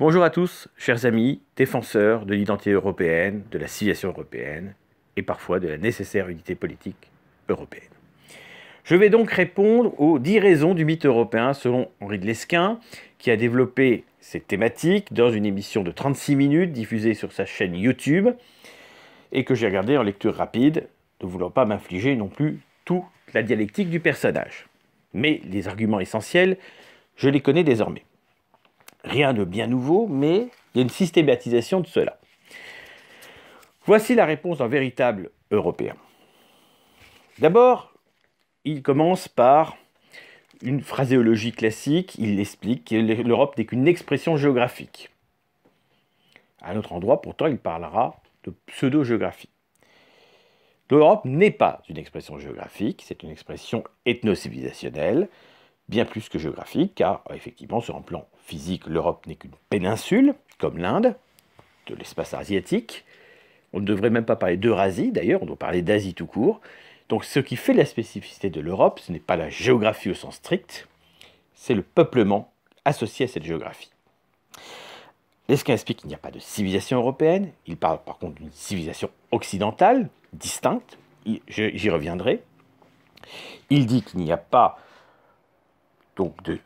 Bonjour à tous, chers amis, défenseurs de l'identité européenne, de la civilisation européenne et parfois de la nécessaire unité politique européenne. Je vais donc répondre aux dix raisons du mythe européen selon Henri de Lesquin, qui a développé cette thématique dans une émission de 36 minutes diffusée sur sa chaîne YouTube et que j'ai regardée en lecture rapide, ne voulant pas m'infliger non plus toute la dialectique du personnage. Mais les arguments essentiels, je les connais désormais rien de bien nouveau, mais il y a une systématisation de cela. Voici la réponse d'un véritable Européen. D'abord, il commence par une phraséologie classique, il explique que l'Europe n'est qu'une expression géographique. À autre endroit, pourtant, il parlera de pseudo-géographie. L'Europe n'est pas une expression géographique, c'est une expression ethno-civilisationnelle, bien plus que géographique, car effectivement, sur un plan physique, l'Europe n'est qu'une péninsule, comme l'Inde, de l'espace asiatique. On ne devrait même pas parler d'Eurasie, d'ailleurs, on doit parler d'Asie tout court. Donc ce qui fait la spécificité de l'Europe, ce n'est pas la géographie au sens strict, c'est le peuplement associé à cette géographie. Lesquin explique qu'il n'y a pas de civilisation européenne, il parle par contre d'une civilisation occidentale, distincte, j'y reviendrai. Il dit qu'il n'y a pas donc de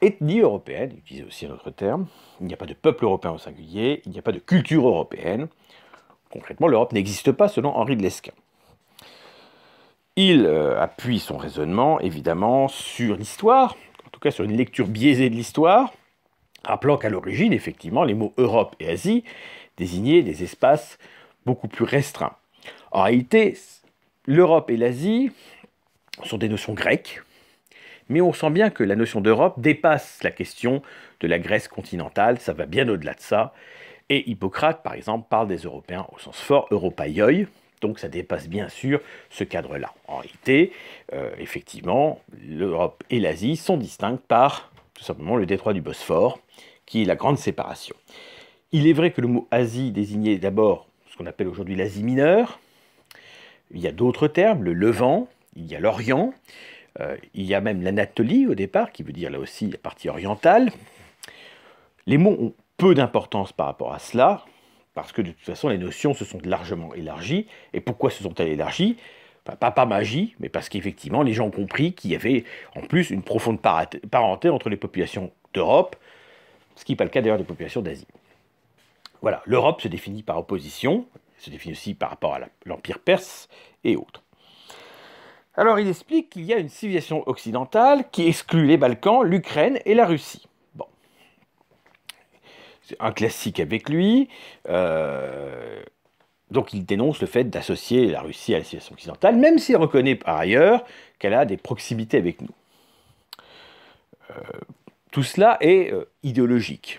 ethnie européenne, utilisez aussi un autre terme, il n'y a pas de peuple européen au singulier, il n'y a pas de culture européenne. Concrètement, l'Europe n'existe pas selon Henri de Lesquin. Il euh, appuie son raisonnement évidemment sur l'histoire, en tout cas sur une lecture biaisée de l'histoire, rappelant qu'à l'origine, effectivement, les mots Europe et Asie désignaient des espaces beaucoup plus restreints. En réalité, l'Europe et l'Asie sont des notions grecques, mais on sent bien que la notion d'Europe dépasse la question de la Grèce continentale, ça va bien au-delà de ça. Et Hippocrate, par exemple, parle des Européens au sens fort, europaioi, donc ça dépasse bien sûr ce cadre-là. En réalité, euh, effectivement, l'Europe et l'Asie sont distinctes par tout simplement le détroit du Bosphore, qui est la grande séparation. Il est vrai que le mot Asie désignait d'abord ce qu'on appelle aujourd'hui l'Asie mineure. Il y a d'autres termes, le Levant, il y a l'Orient, euh, il y a même l'Anatolie au départ, qui veut dire là aussi la partie orientale. Les mots ont peu d'importance par rapport à cela, parce que de toute façon les notions se sont largement élargies. Et pourquoi se sont-elles élargies pas par magie, mais parce qu'effectivement les gens ont compris qu'il y avait en plus une profonde parenté entre les populations d'Europe, ce qui n'est pas le cas d'ailleurs des populations d'Asie. Voilà, l'Europe se définit par opposition, se définit aussi par rapport à l'Empire perse et autres. Alors il explique qu'il y a une civilisation occidentale qui exclut les Balkans, l'Ukraine et la Russie. Bon. Un classique avec lui. Euh, donc il dénonce le fait d'associer la Russie à la civilisation occidentale, même s'il reconnaît par ailleurs qu'elle a des proximités avec nous. Euh, tout cela est euh, idéologique.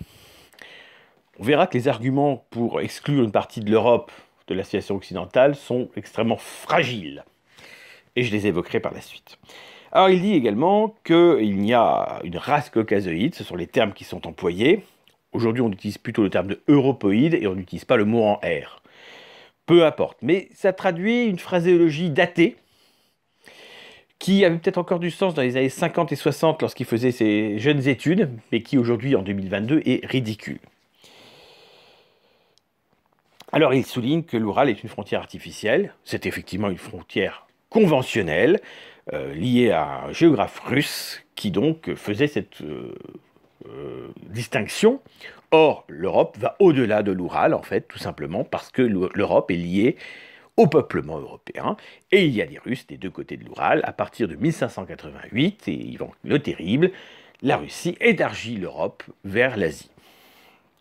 On verra que les arguments pour exclure une partie de l'Europe de la civilisation occidentale sont extrêmement fragiles et je les évoquerai par la suite. Alors il dit également qu'il y a une race caucasoïde, ce sont les termes qui sont employés. Aujourd'hui on utilise plutôt le terme de europoïde et on n'utilise pas le mot en R. Peu importe, mais ça traduit une phraséologie datée qui avait peut-être encore du sens dans les années 50 et 60 lorsqu'il faisait ses jeunes études, mais qui aujourd'hui en 2022 est ridicule. Alors il souligne que l'Oural est une frontière artificielle, c'est effectivement une frontière conventionnel euh, lié à un géographe russe qui donc faisait cette euh, euh, distinction. Or, l'Europe va au-delà de l'Oural, en fait, tout simplement parce que l'Europe est liée au peuplement européen, et il y a des Russes des deux côtés de l'Oural. À partir de 1588, et vont le Terrible, la Russie élargit l'Europe vers l'Asie.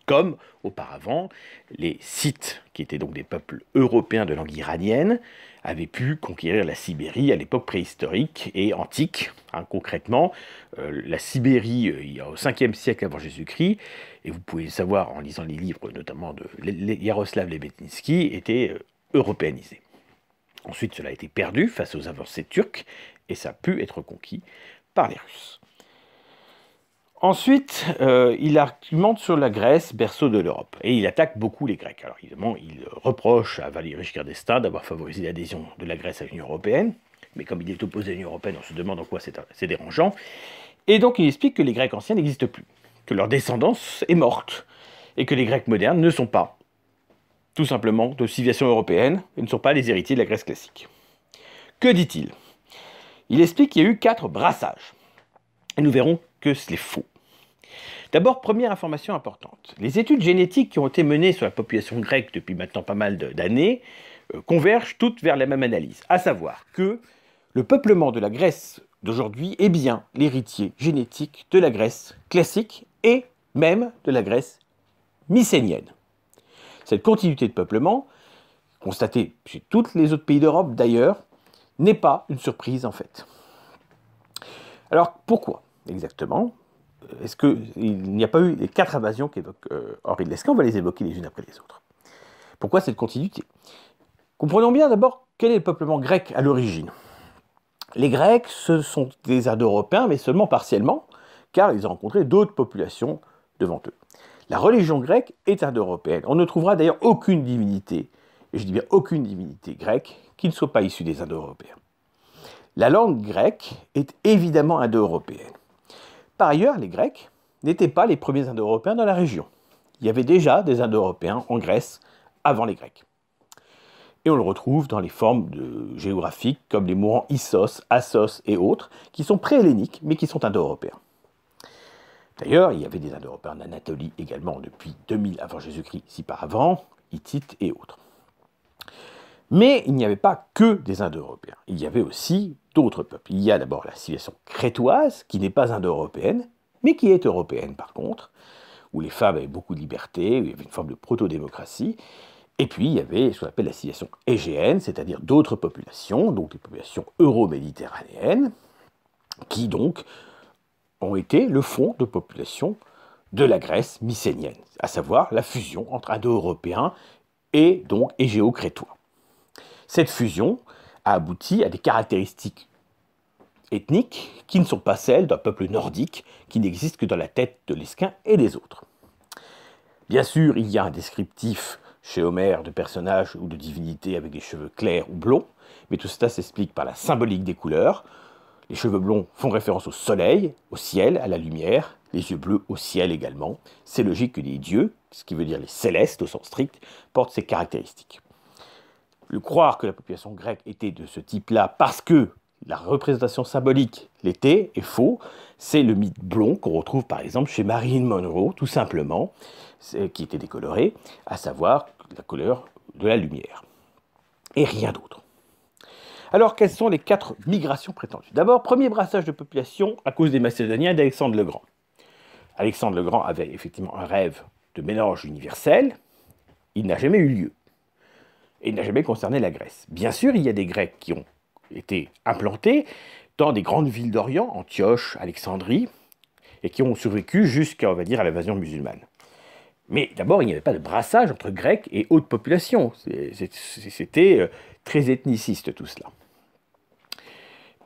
Comme auparavant, les Scythes, qui étaient donc des peuples européens de langue iranienne, avait pu conquérir la Sibérie à l'époque préhistorique et antique. Hein, concrètement, euh, la Sibérie euh, y a au 5e siècle avant Jésus-Christ, et vous pouvez le savoir en lisant les livres notamment de Yaroslav Lebetinsky, était euh, européanisée. Ensuite, cela a été perdu face aux avancées turques et ça a pu être conquis par les Russes. Ensuite, euh, il argumente sur la Grèce, berceau de l'Europe, et il attaque beaucoup les Grecs. Alors évidemment, il reproche à Valéry Giscard d'avoir favorisé l'adhésion de la Grèce à l'Union européenne, mais comme il est opposé à l'Union européenne, on se demande en quoi c'est dérangeant. Et donc, il explique que les Grecs anciens n'existent plus, que leur descendance est morte, et que les Grecs modernes ne sont pas, tout simplement, de civilisation européenne, Ils ne sont pas les héritiers de la Grèce classique. Que dit-il Il explique qu'il y a eu quatre brassages. Et nous verrons que c'est faux. D'abord, première information importante. Les études génétiques qui ont été menées sur la population grecque depuis maintenant pas mal d'années euh, convergent toutes vers la même analyse, à savoir que le peuplement de la Grèce d'aujourd'hui est bien l'héritier génétique de la Grèce classique et même de la Grèce mycénienne. Cette continuité de peuplement, constatée chez tous les autres pays d'Europe d'ailleurs, n'est pas une surprise en fait. Alors pourquoi Exactement. Euh, est-ce qu'il n'y a pas eu les quatre invasions qu'évoque euh, Henri de Lescan On va les évoquer les unes après les autres. Pourquoi cette continuité Comprenons bien d'abord quel est le peuplement grec à l'origine. Les Grecs, ce sont des Indo-Européens, mais seulement partiellement, car ils ont rencontré d'autres populations devant eux. La religion grecque est indo-européenne. On ne trouvera d'ailleurs aucune divinité, et je dis bien aucune divinité grecque, qui ne soit pas issue des Indo-Européens. La langue grecque est évidemment indo-européenne. Par ailleurs, les Grecs n'étaient pas les premiers Indo-Européens dans la région. Il y avait déjà des Indo-Européens en Grèce avant les Grecs. Et on le retrouve dans les formes géographiques comme les mourants Issos, Assos et autres, qui sont pré mais qui sont indo-européens. D'ailleurs, il y avait des Indo-Européens en Anatolie également depuis 2000 avant Jésus-Christ, si par avant, Hittites et autres. Mais il n'y avait pas que des Indo-Européens, il y avait aussi d'autres peuples. Il y a d'abord la civilisation crétoise, qui n'est pas indo-européenne, mais qui est européenne par contre, où les femmes avaient beaucoup de liberté, où il y avait une forme de proto-démocratie. Et puis il y avait ce qu'on appelle la civilisation égéenne, c'est-à-dire d'autres populations, donc des populations euro-méditerranéennes, qui donc ont été le fond de population de la Grèce mycénienne, à savoir la fusion entre indo-européens et donc égéo-crétois. Cette fusion a abouti à des caractéristiques ethniques qui ne sont pas celles d'un peuple nordique qui n'existe que dans la tête de l'Esquin et des autres. Bien sûr, il y a un descriptif chez Homère de personnages ou de divinités avec des cheveux clairs ou blonds, mais tout cela s'explique par la symbolique des couleurs. Les cheveux blonds font référence au soleil, au ciel, à la lumière, les yeux bleus au ciel également. C'est logique que les dieux, ce qui veut dire les célestes au sens strict, portent ces caractéristiques. Le croire que la population grecque était de ce type-là parce que la représentation symbolique l'était est faux. C'est le mythe blond qu'on retrouve par exemple chez Marine Monroe, tout simplement, qui était décolorée, à savoir la couleur de la lumière. Et rien d'autre. Alors, quelles sont les quatre migrations prétendues D'abord, premier brassage de population à cause des Macédoniens d'Alexandre le Grand. Alexandre le Grand avait effectivement un rêve de mélange universel. Il n'a jamais eu lieu et n'a jamais concerné la Grèce. Bien sûr, il y a des Grecs qui ont été implantés dans des grandes villes d'Orient, Antioche, Alexandrie, et qui ont survécu jusqu'à, on va dire, l'invasion musulmane. Mais d'abord, il n'y avait pas de brassage entre Grecs et haute population. C'était euh, très ethniciste tout cela.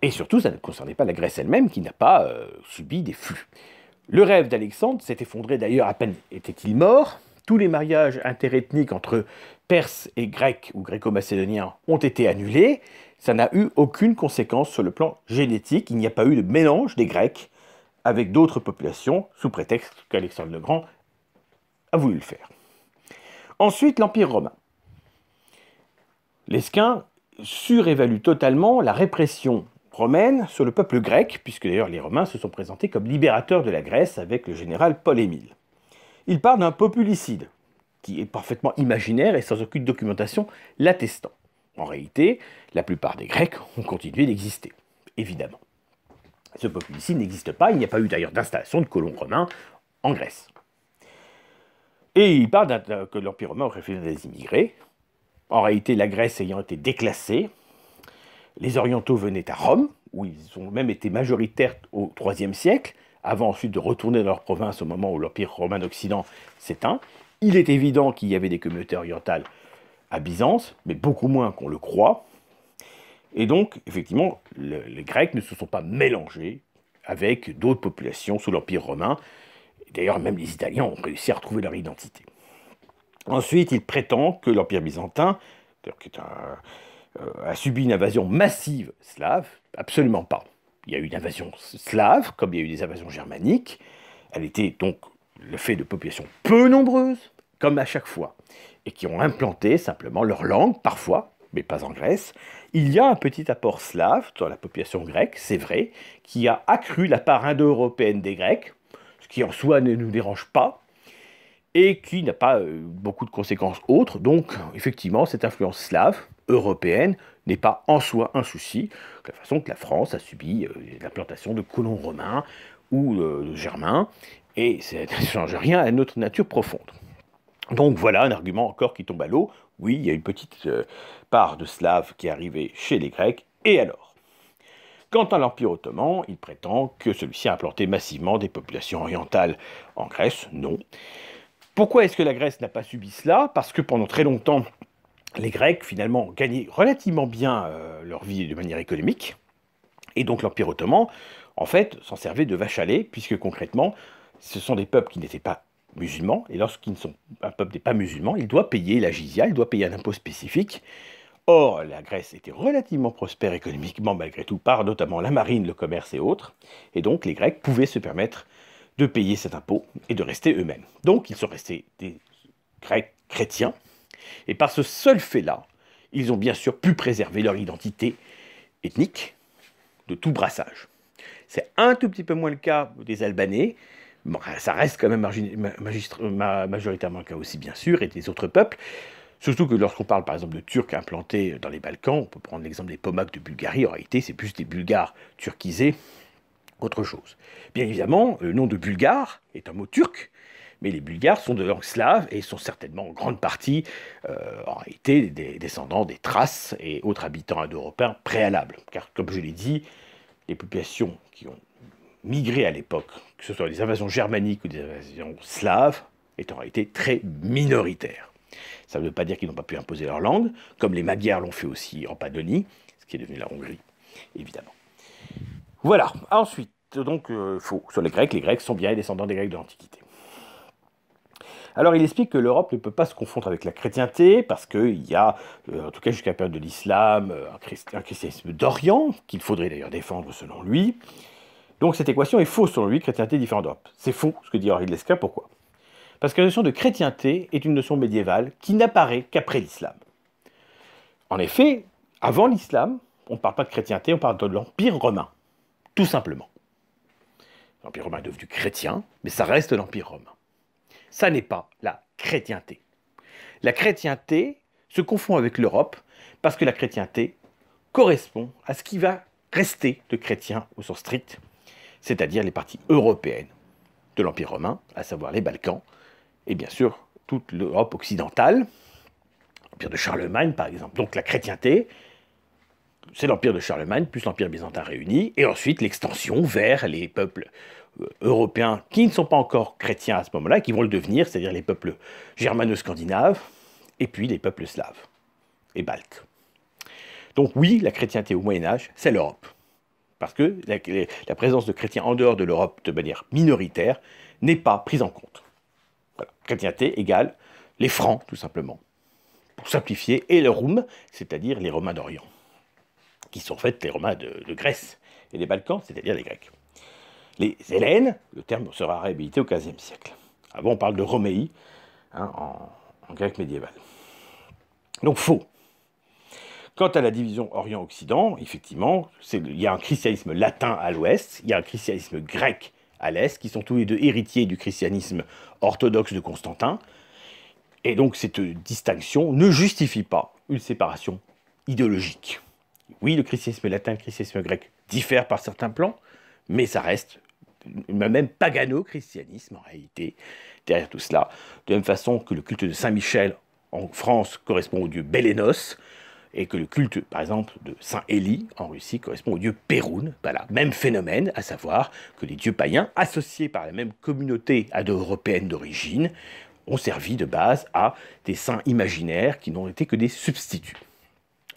Et surtout, ça ne concernait pas la Grèce elle-même qui n'a pas euh, subi des flux. Le rêve d'Alexandre s'est effondré d'ailleurs à peine était-il mort. Tous les mariages interethniques entre perses et grecs ou gréco-macédoniens ont été annulés, ça n'a eu aucune conséquence sur le plan génétique. Il n'y a pas eu de mélange des Grecs avec d'autres populations, sous prétexte qu'Alexandre le Grand a voulu le faire. Ensuite, l'Empire romain. Lesquin surévalue totalement la répression romaine sur le peuple grec, puisque d'ailleurs les Romains se sont présentés comme libérateurs de la Grèce avec le général Paul Émile. Il parle d'un populicide, qui est parfaitement imaginaire et sans aucune documentation l'attestant. En réalité, la plupart des Grecs ont continué d'exister, évidemment. Ce peuple n'existe pas, il n'y a pas eu d'ailleurs d'installation de colons romains en Grèce. Et il parle que l'Empire romain aurait fait des immigrés. En réalité, la Grèce ayant été déclassée, les Orientaux venaient à Rome, où ils ont même été majoritaires au IIIe siècle, avant ensuite de retourner dans leur province au moment où l'Empire romain d'Occident s'éteint. Il est évident qu'il y avait des communautés orientales à Byzance, mais beaucoup moins qu'on le croit. Et donc, effectivement, les Grecs ne se sont pas mélangés avec d'autres populations sous l'Empire romain. D'ailleurs, même les Italiens ont réussi à retrouver leur identité. Ensuite, il prétend que l'Empire byzantin, euh, a subi une invasion massive slave Absolument pas. Il y a eu une invasion slave, comme il y a eu des invasions germaniques. Elle était donc le fait de populations peu nombreuses, comme à chaque fois, et qui ont implanté simplement leur langue, parfois, mais pas en Grèce, il y a un petit apport slave dans la population grecque, c'est vrai, qui a accru la part indo-européenne des Grecs, ce qui en soi ne nous dérange pas, et qui n'a pas euh, beaucoup de conséquences autres. Donc, effectivement, cette influence slave européenne n'est pas en soi un souci, de la façon que la France a subi euh, l'implantation de colons romains ou euh, de germains, et ça ne change rien à notre nature profonde. Donc voilà un argument encore qui tombe à l'eau. Oui, il y a une petite euh, part de slaves qui est arrivée chez les Grecs, et alors Quant à l'Empire ottoman, il prétend que celui-ci a implanté massivement des populations orientales en Grèce. Non. Pourquoi est-ce que la Grèce n'a pas subi cela Parce que pendant très longtemps, les Grecs, finalement, gagnaient relativement bien euh, leur vie de manière économique. Et donc l'Empire ottoman, en fait, s'en servait de vache à lait, puisque concrètement, ce sont des peuples qui n'étaient pas musulmans, et lorsqu'ils ne sont un peuple n'est pas musulman, il doit payer la jizya, il doit payer un impôt spécifique. Or, la Grèce était relativement prospère économiquement malgré tout, par notamment la marine, le commerce et autres, et donc les Grecs pouvaient se permettre de payer cet impôt et de rester eux-mêmes. Donc ils sont restés des Grecs chrétiens, et par ce seul fait-là, ils ont bien sûr pu préserver leur identité ethnique de tout brassage. C'est un tout petit peu moins le cas des Albanais, euh, ça reste quand même majoritairement le cas aussi, bien sûr, et des autres peuples. Surtout que lorsqu'on parle par exemple de Turcs implantés dans les Balkans, on peut prendre l'exemple des Pomaks de Bulgarie, en réalité c'est plus des Bulgares turquisés Autre chose. Bien évidemment, euh, le nom de Bulgare est un mot turc, mais les Bulgares sont de langue slave et sont certainement en grande partie euh, en réalité des descendants des Thraces et autres habitants indo-européens préalables. Car comme je l'ai dit, les populations qui ont Migrés à l'époque, que ce soit des invasions germaniques ou des invasions slaves, est en réalité très minoritaire. Ça ne veut pas dire qu'ils n'ont pas pu imposer leur langue, comme les Magyars l'ont fait aussi en Padonie, ce qui est devenu la Hongrie, évidemment. Voilà, ensuite, donc euh, faux sur les Grecs, les Grecs sont bien les descendants des Grecs de l'Antiquité. Alors il explique que l'Europe ne peut pas se confondre avec la chrétienté parce qu'il y a, euh, en tout cas jusqu'à la période de l'islam, euh, un christianisme d'Orient, qu'il faudrait d'ailleurs défendre selon lui, donc cette équation est fausse selon lui, chrétienté différente d'Europe. C'est faux ce que dit Henri de Lesca, pourquoi Parce que la notion de chrétienté est une notion médiévale qui n'apparaît qu'après l'islam. En effet, avant l'islam, on ne parle pas de chrétienté, on parle de l'Empire romain, tout simplement. L'Empire romain est devenu chrétien, mais ça reste l'Empire romain. Ça n'est pas la chrétienté. La chrétienté se confond avec l'Europe parce que la chrétienté correspond à ce qui va rester de chrétien au sens strict, c'est-à-dire les parties européennes de l'Empire romain, à savoir les Balkans, et bien sûr toute l'Europe occidentale, l'Empire de Charlemagne par exemple. Donc la chrétienté, c'est l'Empire de Charlemagne plus l'Empire byzantin réuni, et ensuite l'extension vers les peuples euh, européens qui ne sont pas encore chrétiens à ce moment-là, qui vont le devenir, c'est-à-dire les peuples germano-scandinaves, et puis les peuples slaves et baltes. Donc oui, la chrétienté au Moyen Âge, c'est l'Europe parce que la, présence de chrétiens en dehors de l'Europe de manière minoritaire n'est pas prise en compte. Chrétienté égale les Francs, tout simplement. Pour simplifier, et le Roum, c'est-à-dire les Romains d'Orient, qui sont en fait les Romains de, Grèce, et les Balkans, c'est-à-dire les Grecs. Les Hélènes, le terme sera réhabilité au XVe siècle. Avant, ah on parle de Roméi, hein, en, en grec médiéval. Donc faux. Quant à la division Orient-Occident, effectivement, il y a un christianisme latin à l'ouest, il y a un christianisme grec à l'est, qui sont tous les deux héritiers du christianisme orthodoxe de Constantin. Et donc cette distinction ne justifie pas une séparation idéologique. Oui, le christianisme latin et le christianisme grec diffèrent par certains plans, mais ça reste le même pagano-christianisme en réalité derrière tout cela. De la même façon que le culte de Saint-Michel en France correspond au dieu Bélénos, et que le culte, par exemple, de Saint Élie en Russie correspond au dieu Péroun. Voilà, même phénomène, à savoir que les dieux païens, associés par la même communauté indo-européenne d'origine, ont servi de base à des saints imaginaires qui n'ont été que des substituts.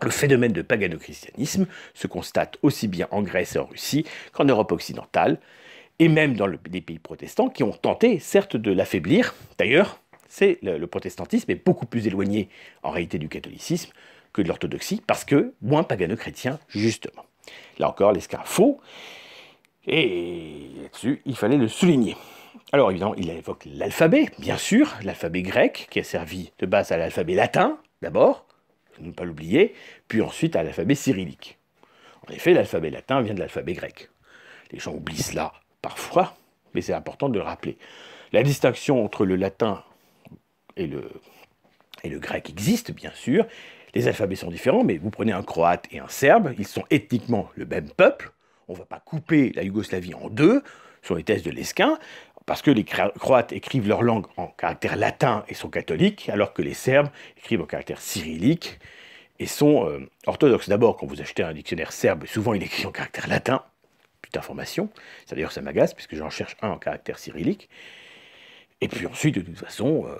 Le phénomène de pagano-christianisme se constate aussi bien en Grèce et en Russie qu'en Europe occidentale, et même dans les pays protestants qui ont tenté, certes, de l'affaiblir. D'ailleurs, c'est le protestantisme est beaucoup plus éloigné en réalité du catholicisme que de l'orthodoxie, parce que moins pagano-chrétien, justement. Là encore, l'escarre-faux, et là-dessus, il fallait le souligner. Alors évidemment, il évoque l'alphabet, bien sûr, l'alphabet grec, qui a servi de base à l'alphabet latin, d'abord, ne pas l'oublier, puis ensuite à l'alphabet cyrillique. En effet, l'alphabet latin vient de l'alphabet grec. Les gens oublient cela parfois, mais c'est important de le rappeler. La distinction entre le latin et le, et le grec existe, bien sûr, les alphabets sont différents, mais vous prenez un croate et un serbe, ils sont ethniquement le même peuple. On ne va pas couper la Yougoslavie en deux, sur les tests de l'esquin, parce que les Croates écrivent leur langue en caractère latin et sont catholiques, alors que les Serbes écrivent en caractère cyrillique et sont euh, orthodoxes. D'abord, quand vous achetez un dictionnaire serbe, souvent il est écrit en caractère latin. Putain d'information. d'ailleurs, ça m'agace, puisque j'en cherche un en caractère cyrillique. Et puis ensuite, de toute façon, euh,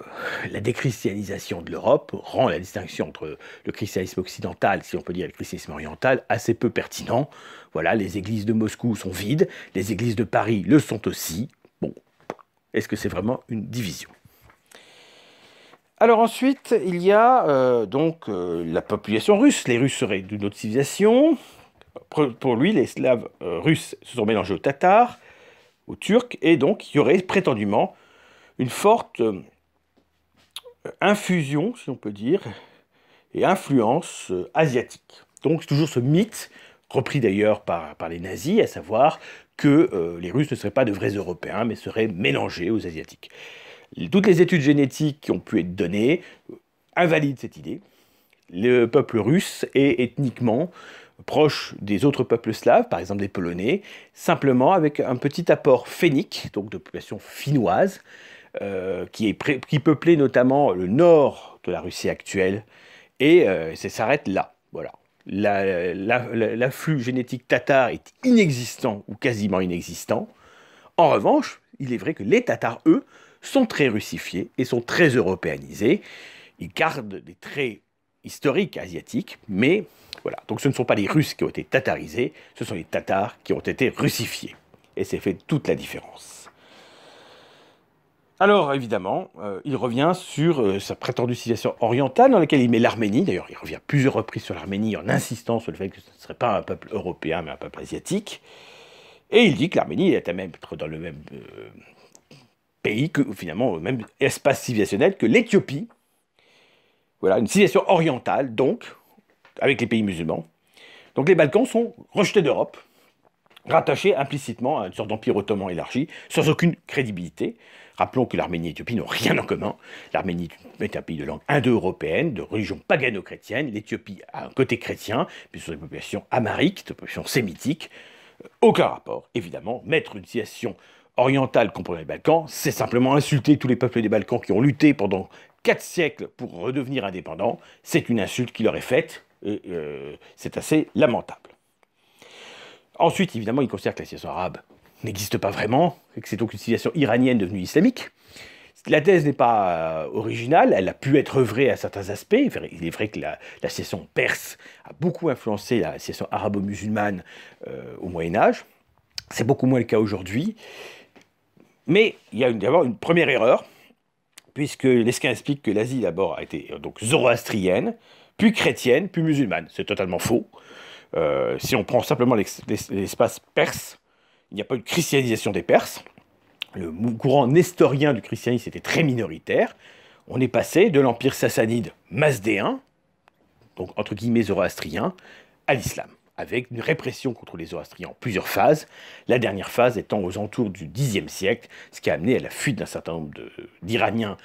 la déchristianisation de l'Europe rend la distinction entre le christianisme occidental, si on peut dire, et le christianisme oriental assez peu pertinent. Voilà, les églises de Moscou sont vides, les églises de Paris le sont aussi. Bon, est-ce que c'est vraiment une division alors ensuite, il y a euh, donc euh, la population russe. Les Russes seraient d'une autre civilisation. Pour lui, les Slaves russes se sont mélangés aux Tatars, aux Turcs, et donc il y aurait prétendument une forte euh, infusion, si on peut dire, et influence euh, asiatique. Donc c'est toujours ce mythe, repris d'ailleurs par, les nazis, à savoir que euh, les Russes ne seraient pas de vrais Européens, mais seraient mélangés aux Asiatiques. Toutes les études génétiques qui ont pu être données invalident cette idée. Le peuple russe est ethniquement proche des autres peuples slaves, par exemple des Polonais, simplement avec un petit apport phénique, donc de population finnoise, euh, qui, peuplait notamment le nord de la Russie actuelle, et euh, ça s'arrête là. Voilà. L'afflux génétique tatar est inexistant ou quasiment inexistant. En revanche, il est vrai que les Tatars, eux, sont très russifiés et sont très européanisés. Ils gardent des traits historiques asiatiques, mais voilà. Donc ce ne sont pas les Russes qui ont été tatarisés, ce sont les Tatars qui ont été russifiés. Et c'est fait toute la différence. Alors évidemment, euh, il revient sur euh, sa prétendue civilisation orientale dans laquelle il met l'Arménie. D'ailleurs, il revient plusieurs reprises sur l'Arménie en insistant sur le fait que ce ne serait pas un peuple européen mais un peuple asiatique. Et il dit que l'Arménie est à même dans le même euh, pays, que, finalement au même espace civilisationnel que l'Éthiopie. Voilà, une civilisation orientale donc, avec les pays musulmans. Donc les Balkans sont rejetés d'Europe rattaché implicitement à une sorte d'empire ottoman élargi, sans aucune crédibilité. Rappelons que l'Arménie et l'Éthiopie n'ont rien en commun. L'Arménie est un pays de langue indo-européenne, de religion pagano-chrétienne. L'Éthiopie a un côté chrétien, puis ce sont des populations amariques, des populations sémitiques. Euh, aucun rapport, évidemment. Mettre une situation orientale comprenant les Balkans, c'est simplement insulter tous les peuples des Balkans qui ont lutté pendant quatre siècles pour redevenir indépendants. C'est une insulte qui leur est faite, et euh, c'est assez lamentable. Ensuite, évidemment, il considère que la civilisation arabe n'existe pas vraiment, et que c'est donc une civilisation iranienne devenue islamique. La thèse n'est pas euh, originale, elle a pu être vraie à certains aspects. Il est vrai que la, la perse a beaucoup influencé la civilisation arabo-musulmane euh, au Moyen Âge. C'est beaucoup moins le cas aujourd'hui. Mais il y a d'abord une première erreur, puisque Lesquin explique que l'Asie d'abord a été euh, donc zoroastrienne, puis chrétienne, puis musulmane. C'est totalement faux. Euh, si on prend simplement l'espace perse, il n'y a pas eu de christianisation des Perses. Le courant nestorien du christianisme était très minoritaire. On est passé de l'empire sassanide mazdéen, donc entre guillemets zoroastrien, à l'islam, avec une répression contre les zoroastriens en plusieurs phases, la dernière phase étant aux entours du Xe siècle, ce qui a amené à la fuite d'un certain nombre d'Iraniens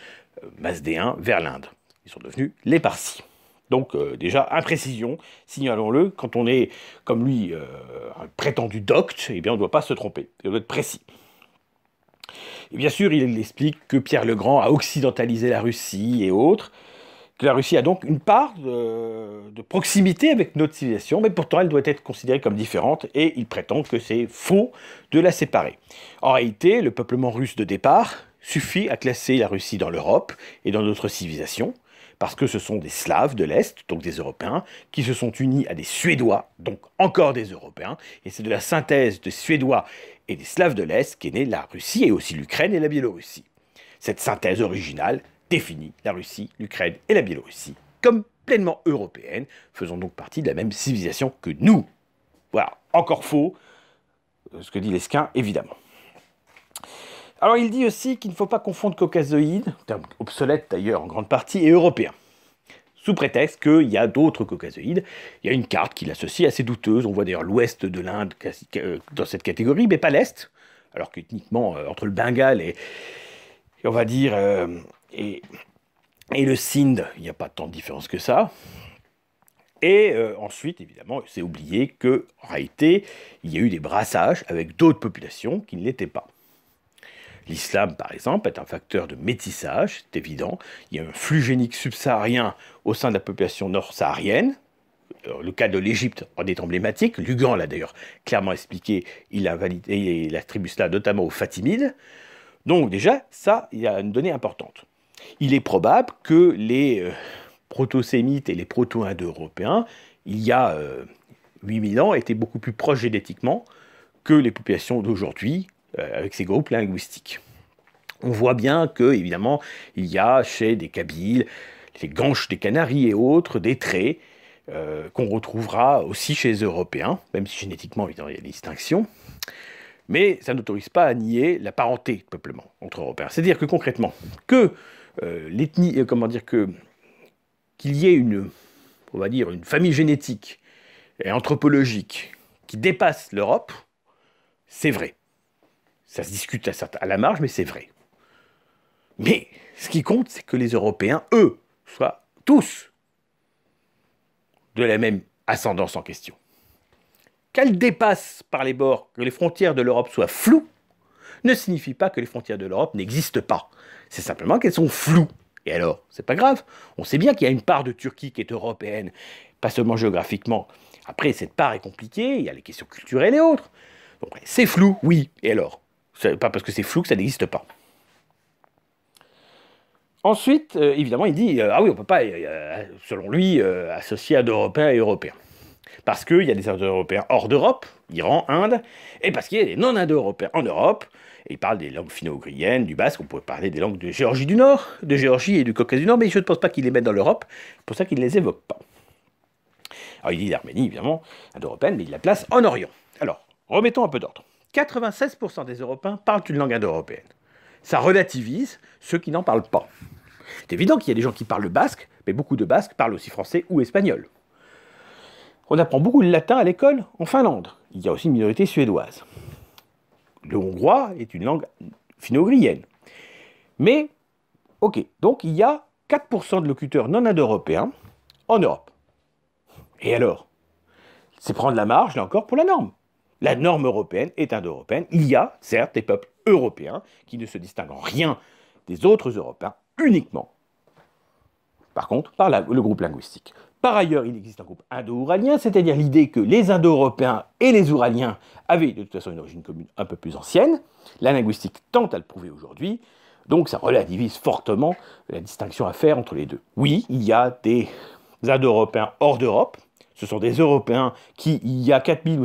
euh, mazdéens vers l'Inde. Ils sont devenus les Parsis. Donc euh, déjà, imprécision, signalons-le, quand on est comme lui euh, un prétendu docte, eh bien on ne doit pas se tromper, on doit être précis. bien sûr, il explique que Pierre le Grand a occidentalisé la Russie et autres, que la Russie a donc une part de, proximité avec notre civilisation, mais pourtant elle doit être considérée comme différente, et il prétend que c'est faux de la séparer. En réalité, le peuplement russe de départ suffit à classer la Russie dans l'Europe et dans notre civilisation parce que ce sont des Slaves de l'Est, donc des Européens, qui se sont unis à des Suédois, donc encore des Européens, et c'est de la synthèse des Suédois et des Slaves de l'Est qu'est née la Russie et aussi l'Ukraine et la Biélorussie. Cette synthèse originale définit la Russie, l'Ukraine et la Biélorussie comme pleinement européennes, faisant donc partie de la même civilisation que nous. Voilà, encore faux, euh, ce que dit Lesquin, évidemment. Alors il dit aussi qu'il ne faut pas confondre caucasoïdes, terme obsolète d'ailleurs en grande partie, et européens. Sous prétexte qu'il y a d'autres caucasoïdes, il y a une carte qui l'associe assez douteuse, on voit d'ailleurs l'ouest de l'Inde euh, dans cette catégorie, mais pas l'est, alors que euh, entre le Bengale et, on va dire, euh, et, le Sindh, il n'y a pas tant de différence que ça. Et ensuite, évidemment, c'est oublié qu'en réalité, il y a eu des brassages avec d'autres populations qui ne l'étaient pas. L'islam, par exemple, est un facteur de métissage, c'est évident. Il y a un flux génique subsaharien au sein de la population nord-saharienne, euh, le cas de l'Égypte en est emblématique. Lugan l'a d'ailleurs clairement expliqué, il a validé, attribue cela notamment aux Fatimides. Donc déjà, ça, il y a une donnée importante. Il est probable que les euh, proto-sémites et les proto-indo-européens, il y a 8000 euh, ans, étaient beaucoup plus proches génétiquement que les populations d'aujourd'hui, euh, avec ces groupes linguistiques. On voit bien que, évidemment, il y a chez des Kabyles, les Ganches des Canaries et autres, des traits euh, qu'on retrouvera aussi chez les Européens, même si génétiquement, évidemment, il y a des distinctions. Mais ça n'autorise pas à nier la parenté de peuplement entre Européens. C'est-à-dire que concrètement, que euh, l'ethnie, comment dire, que qu'il y ait une, on va dire, une famille génétique et anthropologique qui dépasse l'Europe, c'est vrai. Ça se discute à, la marge, mais c'est vrai. Mais ce qui compte, c'est que les Européens, eux, soient tous de la même ascendance en question. Qu'elles dépassent par les bords, que les frontières de l'Europe soient floues, ne signifie pas que les frontières de l'Europe n'existent pas. C'est simplement qu'elles sont floues. Et alors, c'est pas grave. On sait bien qu'il y a une part de Turquie qui est européenne, pas seulement géographiquement. Après, cette part est compliquée, il y a les questions culturelles et autres. c'est flou, oui. Et alors pas parce que c'est flou que ça n'existe pas. Ensuite, euh, évidemment, il dit euh, Ah oui, on ne peut pas, euh, selon lui, associer à européens et Européens. Parce qu'il y a des Indo-Européens hors d'Europe, Iran, Inde, et parce qu'il y a des non-Indo-Européens en Europe. Et il parle des langues finno-ougriennes, du basque, on pourrait parler des langues de Géorgie du Nord, de Géorgie et du Caucase du Nord, mais je ne pense pas qu'il les mette dans l'Europe, c'est pour ça qu'il ne les évoque pas. Alors il dit l'Arménie, évidemment, indo-européenne, mais il la place en Orient. Alors, remettons un peu d'ordre. 96% des Européens parlent une langue indo-européenne. Ça relativise ceux qui n'en parlent pas. C'est évident qu'il y a des gens qui parlent basque, mais beaucoup de basques parlent aussi français ou espagnol. On apprend beaucoup le latin à l'école en Finlande. Il y a aussi une minorité suédoise. Le hongrois est une langue finno-ougrienne. Mais, ok, donc il y a 4% de locuteurs non indo-européens en Europe. Et alors C'est prendre la marge, là encore, pour la norme. La norme européenne est indo-européenne. Il y a, certes, des peuples européens qui ne se distinguent en rien des autres Européens, uniquement, par contre, par le groupe linguistique. Par ailleurs, il existe un groupe indo-ouralien, c'est-à-dire l'idée que les indo-européens et les ouraliens avaient de toute façon une origine commune un peu plus ancienne. La linguistique tente à le prouver aujourd'hui, donc ça relativise fortement la distinction à faire entre les deux. Oui, il y a des indo-européens hors d'Europe, ce sont des Européens qui, il y a 4000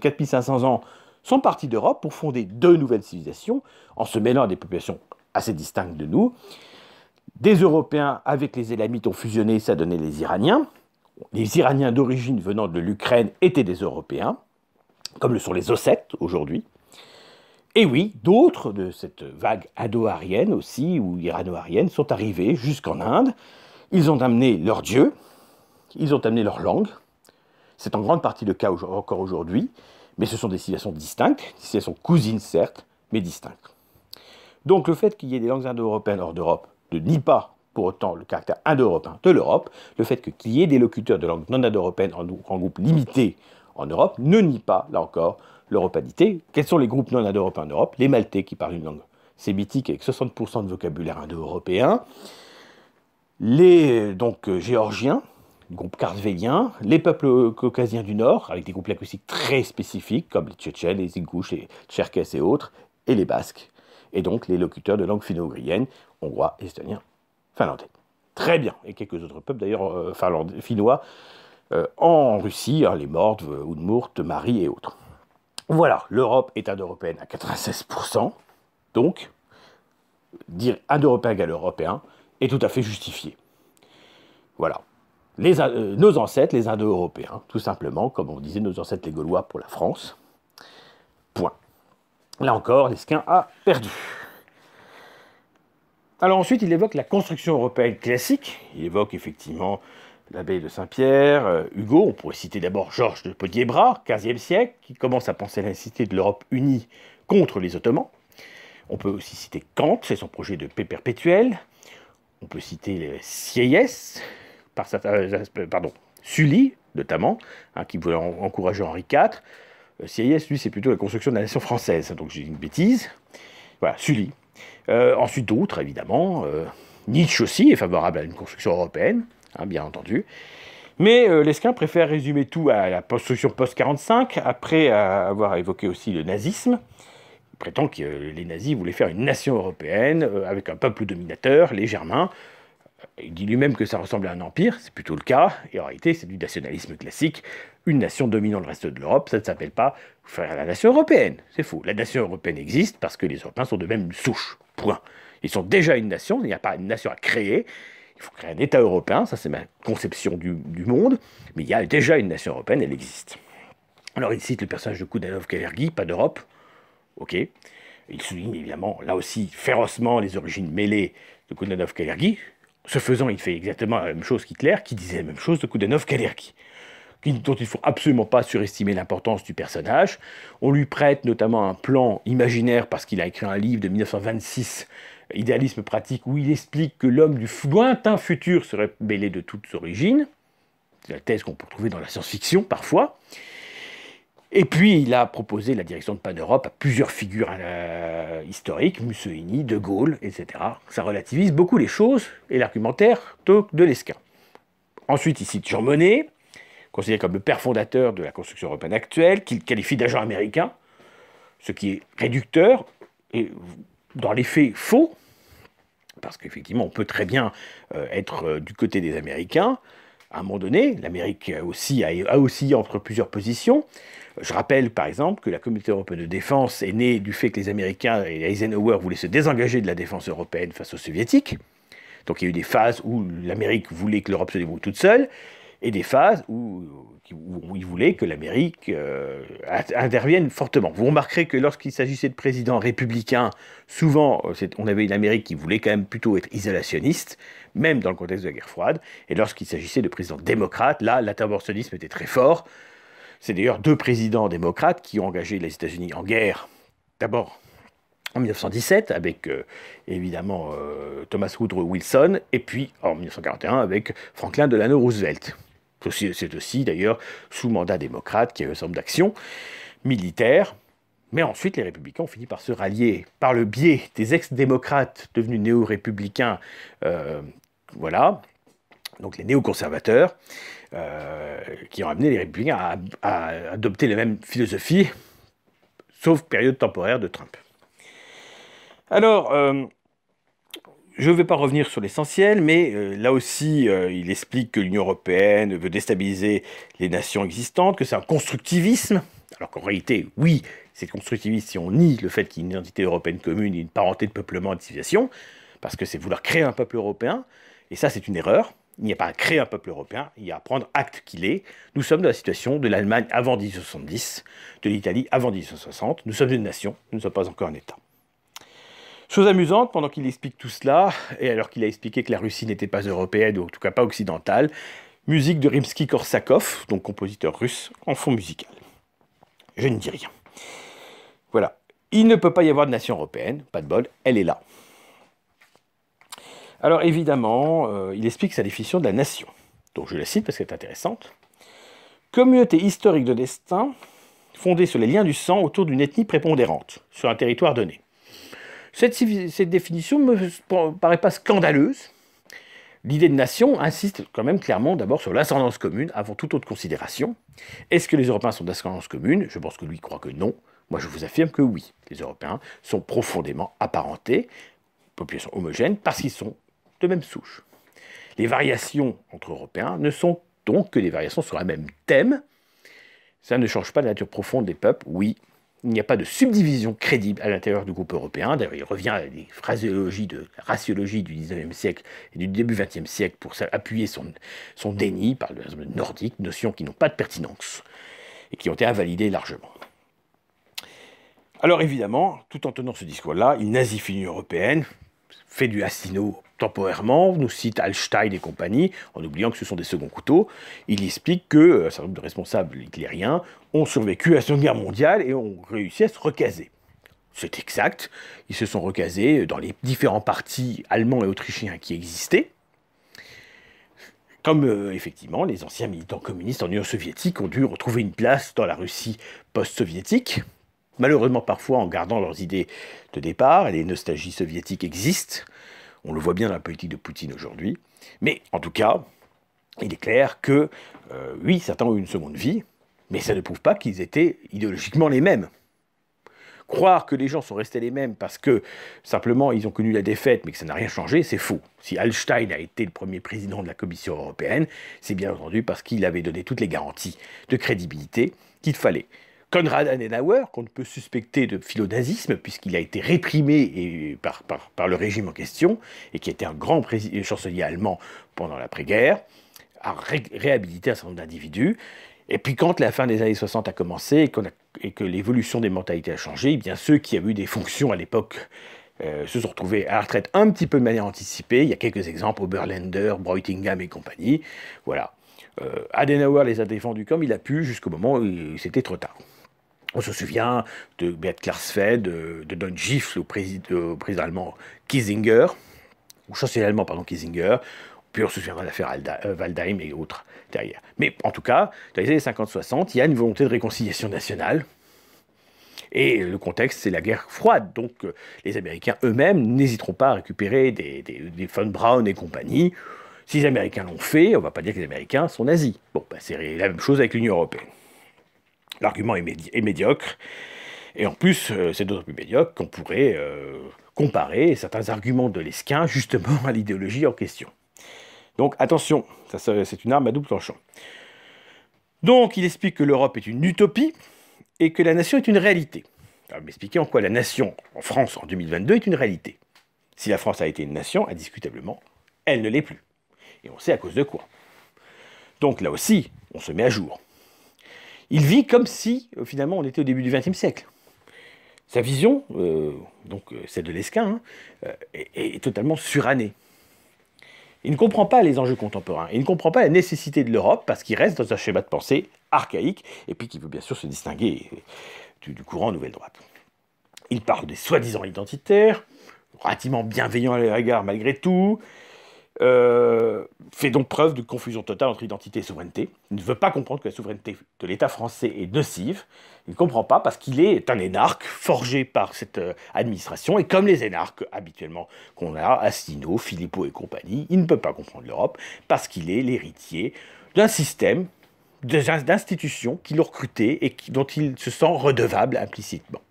4500 euh, ans, sont partis d'Europe pour fonder deux nouvelles civilisations en se mêlant à des populations assez distinctes de nous. Des Européens avec les Élamites ont fusionné, ça donnait les Iraniens. Les Iraniens d'origine venant de l'Ukraine étaient des Européens, comme le sont les Ossètes aujourd'hui. Et oui, d'autres de cette vague indo-arienne aussi, ou irano-arienne, sont arrivés jusqu'en Inde. Ils ont amené leur dieu, ils ont amené leur langue, c'est en grande partie le cas encore aujourd'hui, mais ce sont des situations distinctes, des sont cousines certes, mais distinctes. Donc le fait qu'il y ait des langues indo-européennes hors d'Europe ne nie pas pour autant le caractère indo-européen de l'Europe, le fait qu'il y ait des locuteurs de langues non indo-européennes en, groupe limité en Europe ne nie pas, là encore, l'europanité. Quels sont les groupes non indo-européens en Europe Les Maltais qui parlent une langue sémitique avec 60% de vocabulaire indo-européen, les donc euh, géorgiens groupe cardvélien, les peuples caucasiens du Nord, avec des groupes linguistiques très spécifiques, comme les Tchétchènes, les Ingouches, les Tcherkesses et autres, et les Basques, et donc les locuteurs de langue finno ugriennes hongrois, estonien, finlandais. Très bien, et quelques autres peuples d'ailleurs euh, finnois, euh, en Russie, hein, les Mordes, Oudmourtes, Marie et autres. Voilà, l'Europe est indo-européenne à 96%, donc dire indo-européen à européen est tout à fait justifié. Voilà. Euh, nos ancêtres, les Indo-Européens, tout simplement, comme on disait nos ancêtres les Gaulois pour la France. Point. Là encore, Lesquin a perdu. Alors ensuite, il évoque la construction européenne classique. Il évoque effectivement l'abbaye de Saint-Pierre, euh, Hugo, on pourrait citer d'abord Georges de Podiebras, 15e siècle, qui commence à penser à la cité de l'Europe unie contre les Ottomans. On peut aussi citer Kant, c'est son projet de paix perpétuelle. On peut citer les Sieyès, par euh, euh, pardon, Sully, notamment, hein, qui voulait encourager Henri IV. Euh, CIS, lui, c'est plutôt la construction de la nation française, donc j'ai une bêtise. Voilà, Sully. ensuite, d'autres, évidemment. Nietzsche aussi est favorable à une construction européenne, hein, bien entendu. Mais Lesquin préfère résumer tout à la construction post-45, après avoir évoqué aussi le nazisme. Il prétend que les nazis voulaient faire une nation européenne avec un peuple dominateur, les Germains. Il dit lui-même que ça ressemble à un empire, c'est plutôt le cas, et en réalité c'est du nationalisme classique, une nation dominant le reste de l'Europe, ça ne s'appelle pas faire la nation européenne, c'est faux. La nation européenne existe parce que les Européens sont de même souche, point. Ils sont déjà une nation, il n'y a pas une nation à créer, il faut créer un État européen, ça c'est ma conception du, du monde, mais il y a déjà une nation européenne, elle existe. Alors il cite le personnage de Koudanov Kalergi, pas d'Europe, ok. Il souligne évidemment là aussi férocement les origines mêlées de Koudanov Kalergi, ce faisant, il fait exactement la même chose qu'Hitler, qui disait la même chose de Koudenov-Kalerki dont il ne faut absolument pas surestimer l'importance du personnage. On lui prête notamment un plan imaginaire parce qu'il a écrit un livre de 1926, Idéalisme pratique, où il explique que l'homme du lointain futur serait mêlé de toutes origines. C'est la thèse qu'on peut trouver dans la science-fiction parfois. Et puis, il a proposé la direction de Pan-Europe à plusieurs figures euh, historiques, Mussolini, De Gaulle, etc. Ça relativise beaucoup les choses et l'argumentaire de Lesquin. Ensuite, il cite Jean Monnet, considéré comme le père fondateur de la construction européenne actuelle, qu'il qualifie d'agent américain, ce qui est réducteur et dans les faits faux, parce qu'effectivement, on peut très bien euh, être euh, du côté des Américains, à un moment donné, l'Amérique aussi a, aussi entre plusieurs positions. Je rappelle par exemple que la communauté européenne de défense est née du fait que les Américains et Eisenhower voulaient se désengager de la défense européenne face aux Soviétiques. Donc il y a eu des phases où l'Amérique voulait que l'Europe se débrouille toute seule et des phases où, ils il que l'Amérique euh, intervienne fortement. Vous remarquerez que lorsqu'il s'agissait de présidents républicains, souvent euh, on avait une Amérique qui voulait quand même plutôt être isolationniste, même dans le contexte de la guerre froide. Et lorsqu'il s'agissait de présidents démocrates, là, l'interventionnisme était très fort. C'est d'ailleurs deux présidents démocrates qui ont engagé les États-Unis en guerre. D'abord en 1917 avec euh, évidemment euh, Thomas Woodrow Wilson et puis en 1941 avec Franklin Delano Roosevelt. C'est aussi d'ailleurs sous mandat démocrate qu'il y a eu un certain nombre Mais ensuite, les républicains ont fini par se rallier par le biais des ex-démocrates devenus néo-républicains euh, voilà, donc les néoconservateurs, conservateurs qui ont amené les républicains à, adopter les mêmes philosophies, sauf période temporaire de Trump. Alors, euh, je ne vais pas revenir sur l'essentiel, mais euh, là aussi, euh, il explique que l'Union européenne veut déstabiliser les nations existantes, que c'est un constructivisme, alors qu'en réalité, oui, c'est constructiviste si on nie le fait qu'il y ait une identité européenne commune, et une parenté de peuplement et de civilisation, parce que c'est vouloir créer un peuple européen, et ça, c'est une erreur. Il n'y a pas à créer un peuple européen, il y a à prendre acte qu'il est. Nous sommes dans la situation de l'Allemagne avant 1970, de l'Italie avant 1860. Nous sommes une nation, nous ne sommes pas encore un État. Chose amusante, pendant qu'il explique tout cela, et alors qu'il a expliqué que la Russie n'était pas européenne, ou en tout cas pas occidentale, musique de Rimsky-Korsakov, donc compositeur russe, en fond musical. Je ne dis rien. Voilà. Il ne peut pas y avoir de nation européenne, pas de bol, elle est là. Alors évidemment, euh, il explique sa définition de la nation. Donc je la cite parce qu'elle est intéressante. Communauté historique de destin fondée sur les liens du sang autour d'une ethnie prépondérante sur un territoire donné. Cette, cette définition ne me paraît pas scandaleuse. L'idée de nation insiste quand même clairement d'abord sur l'ascendance commune avant toute autre considération. Est-ce que les Européens sont d'ascendance commune Je pense que lui croit que non. Moi, je vous affirme que oui, les Européens sont profondément apparentés, population homogène, parce qu'ils sont de même souche. Les variations entre Européens ne sont donc que des variations sur un même thème. Ça ne change pas la nature profonde des peuples, oui. Il n'y a pas de subdivision crédible à l'intérieur du groupe européen. D'ailleurs, il revient à des phraséologies de raciologie du 19e siècle et du début 20e siècle pour appuyer son, son déni par le nordique, notions qui n'ont pas de pertinence et qui ont été invalidées largement. Alors évidemment, tout en tenant ce discours-là, il nazifie l'Union européenne, fait du Asino temporairement, nous cite Alstein et compagnie, en oubliant que ce sont des seconds couteaux. Il explique que euh, un certain nombre de responsables hitlériens ont survécu à la Seconde Guerre mondiale et ont réussi à se recaser. C'est exact, ils se sont recasés dans les différents partis allemands et autrichiens qui existaient. Comme euh, effectivement, les anciens militants communistes en Union soviétique ont dû retrouver une place dans la Russie post-soviétique malheureusement parfois en gardant leurs idées de départ, les nostalgies soviétiques existent, on le voit bien dans la politique de Poutine aujourd'hui, mais en tout cas, il est clair que euh, oui, certains ont eu une seconde vie, mais ça ne prouve pas qu'ils étaient idéologiquement les mêmes. Croire que les gens sont restés les mêmes parce que simplement ils ont connu la défaite mais que ça n'a rien changé, c'est faux. Si Hallstein a été le premier président de la Commission européenne, c'est bien entendu parce qu'il avait donné toutes les garanties de crédibilité qu'il fallait. Konrad Adenauer, qu'on ne peut suspecter de philo-nazisme, puisqu'il a été réprimé par, le régime en question, et qui était un grand chancelier allemand pendant l'après-guerre, a réhabilité un certain nombre d'individus. Et puis quand la fin des années 60 a commencé et, que l'évolution des mentalités a changé, eh bien ceux qui avaient eu des fonctions à l'époque euh, se sont retrouvés à la retraite un petit peu de manière anticipée. Il y a quelques exemples, Oberländer, Breutingham et compagnie. Voilà. Euh, Adenauer les a défendus comme il a pu jusqu'au moment où c'était trop tard. On se souvient de Bert Klarsfeld, de, Don Gifle au président, allemand Kissinger, ou chancelier allemand, pardon, Kissinger. Puis on se souviendra de l'affaire euh, Waldheim et autres derrière. Mais en tout cas, dans les années 50-60, il y a une volonté de réconciliation nationale. Et le contexte, c'est la guerre froide. Donc euh, les Américains eux-mêmes n'hésiteront pas à récupérer des, von Braun et compagnie. Si les Américains l'ont fait, on ne va pas dire que les Américains sont nazis. Bon, bah, c'est la même chose avec l'Union européenne. L'argument est, médiocre. Et en plus, euh, c'est d'autant plus médiocre qu'on pourrait euh, comparer certains arguments de l'esquin justement à l'idéologie en question. Donc attention, c'est une arme à double tranchant. Donc il explique que l'Europe est une utopie et que la nation est une réalité. Alors m'expliquer en quoi la nation en France en 2022 est une réalité. Si la France a été une nation, indiscutablement, elle ne l'est plus. Et on sait à cause de quoi. Donc là aussi, on se met à jour il vit comme si, euh, finalement, on était au début du XXe siècle. Sa vision, euh, donc euh, celle de Lesquin, hein, est, totalement surannée. Il ne comprend pas les enjeux contemporains, il ne comprend pas la nécessité de l'Europe, parce qu'il reste dans un schéma de pensée archaïque, et puis qui veut bien sûr se distinguer du, courant Nouvelle Droite. Il parle des soi-disant identitaires, relativement bienveillant à l'égard malgré tout, euh, fait donc preuve de confusion totale entre identité et souveraineté. Il ne veut pas comprendre que la souveraineté de l'État français est nocive. Il ne comprend pas parce qu'il est un énarque forgé par cette euh, administration. Et comme les énarques habituellement qu'on a, Asselineau, Philippot et compagnie, il ne peut pas comprendre l'Europe parce qu'il est l'héritier d'un système, d'institutions qui l'ont recruté et dont il se sent redevable implicitement.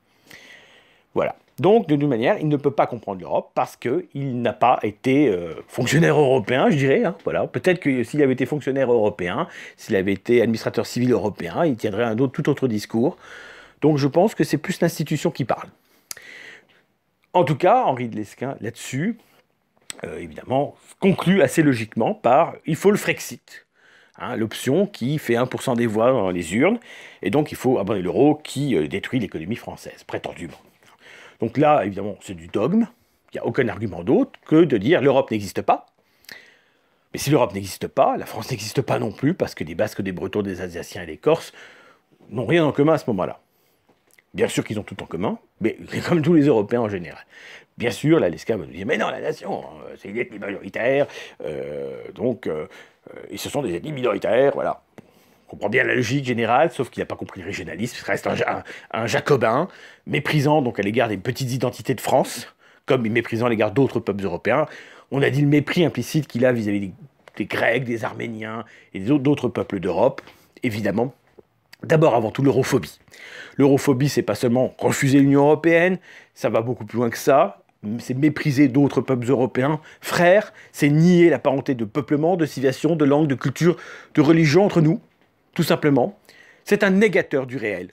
Voilà. Donc, de toute manière, il ne peut pas comprendre l'Europe parce qu'il n'a pas été euh, fonctionnaire européen, je dirais. Hein, voilà. Peut-être que s'il avait été fonctionnaire européen, s'il avait été administrateur civil européen, il tiendrait un tout autre discours. Donc, je pense que c'est plus l'institution qui parle. En tout cas, Henri de Lesquin, là-dessus, euh, évidemment, conclut assez logiquement par il faut le Frexit. Hein, l'option qui fait 1% des voix dans les urnes, et donc il faut abandonner l'euro qui euh, détruit l'économie française, prétendument. Donc là, évidemment, c'est du dogme. Il n'y a aucun argument d'autre que de dire l'Europe n'existe pas. Mais si l'Europe n'existe pas, la France n'existe pas non plus, parce que des Basques, des Bretons, des Asiatiens et des Corses n'ont rien en commun à ce moment-là. Bien sûr qu'ils ont tout en commun, mais comme tous les Européens en général. Bien sûr, là, Lesca va nous dire, mais non, la nation, euh, c'est une ethnie majoritaire, euh, donc, euh, et ce sont des ethnies minoritaires, voilà comprend bien la logique générale, sauf qu'il n'a pas compris le régionalisme, il reste un, jacobin, méprisant donc à l'égard des petites identités de France, comme il méprisant à l'égard d'autres peuples européens. On a dit le mépris implicite qu'il a vis-à-vis des, Grecs, des Arméniens et d'autres peuples d'Europe, évidemment. D'abord, avant tout, l'europhobie. L'europhobie, c'est pas seulement refuser l'Union européenne, ça va beaucoup plus loin que ça c'est mépriser d'autres peuples européens, frères, c'est nier la parenté de peuplement, de civilisation, de langue, de culture, de religion entre nous tout simplement. C'est un négateur du réel.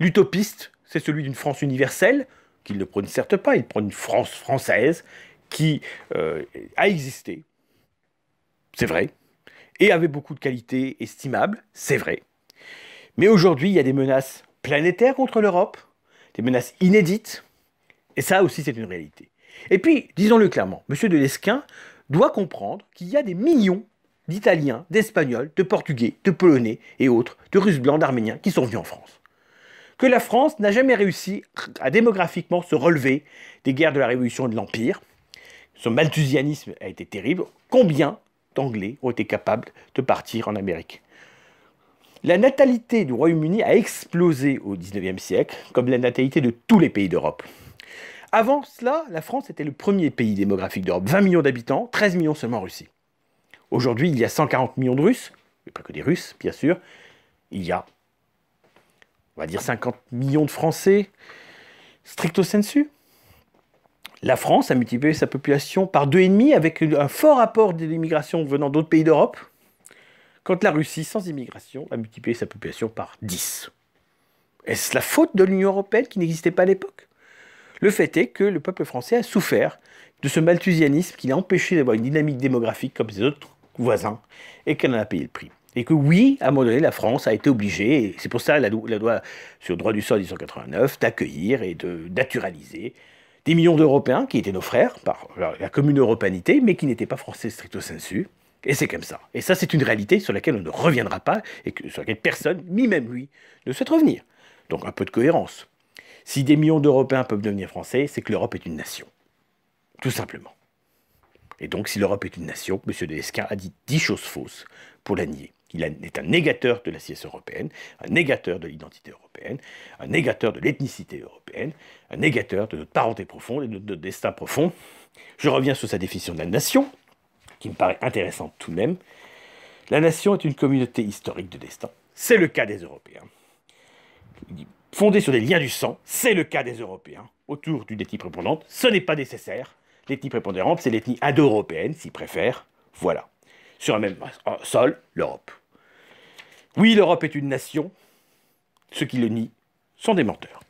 L'utopiste, c'est celui d'une France universelle, qu'il ne prône certes pas, il prône une France française qui euh, a existé, c'est vrai, et avait beaucoup de qualités estimables, c'est vrai. Mais aujourd'hui, il y a des menaces planétaires contre l'Europe, des menaces inédites, et ça aussi c'est une réalité. Et puis, disons-le clairement, M. Delesquin doit comprendre qu'il y a des millions d'Italiens, d'Espagnols, de Portugais, de Polonais et autres, de Russes blancs, d'Arméniens qui sont venus en France. Que la France n'a jamais réussi à démographiquement se relever des guerres de la Révolution et de l'Empire. Son malthusianisme a été terrible. Combien d'Anglais ont été capables de partir en Amérique La natalité du Royaume-Uni a explosé au XIXe siècle, comme la natalité de tous les pays d'Europe. Avant cela, la France était le premier pays démographique d'Europe, 20 millions d'habitants, 13 millions seulement en Russie. Aujourd'hui, il y a 140 millions de Russes, mais pas que des Russes, bien sûr. Il y a, on va dire, 50 millions de Français, stricto sensu. La France a multiplié sa population par deux et demi avec un fort apport d'immigration venant d'autres pays d'Europe. Quand la Russie, sans immigration, a multiplié sa population par 10. Est-ce la faute de l'Union européenne qui n'existait pas à l'époque Le fait est que le peuple français a souffert de ce malthusianisme qui l'a empêché d'avoir une dynamique démographique comme les autres voisin, et qu'elle en a payé le prix. Et que oui, à un moment donné, la France a été obligée, et c'est pour ça la, loi sur le droit du sol 1889, d'accueillir et de naturaliser des millions d'Européens qui étaient nos frères par la commune européanité, mais qui n'étaient pas français stricto sensu. Et c'est comme ça. Et ça, c'est une réalité sur laquelle on ne reviendra pas et que, sur laquelle personne, ni même lui, ne souhaite revenir. Donc un peu de cohérence. Si des millions d'Européens peuvent devenir français, c'est que l'Europe est une nation. Tout simplement. Et donc, si l'Europe est une nation, M. de a dit dix choses fausses pour la nier. Il est un négateur de la sieste européenne, un négateur de l'identité européenne, un négateur de l'ethnicité européenne, un négateur de notre parenté profonde et de notre destin profond. Je reviens sur sa définition de la nation, qui me paraît intéressante tout de même. La nation est une communauté historique de destin. C'est le cas des Européens. Fondée sur des liens du sang, c'est le cas des Européens. Autour d'une éthique répondante, ce n'est pas nécessaire, L'ethnie prépondérante, c'est l'ethnie indo-européenne, s'ils préfèrent. Voilà. Sur un même sol, l'Europe. Oui, l'Europe est une nation. Ceux qui le nient sont des menteurs.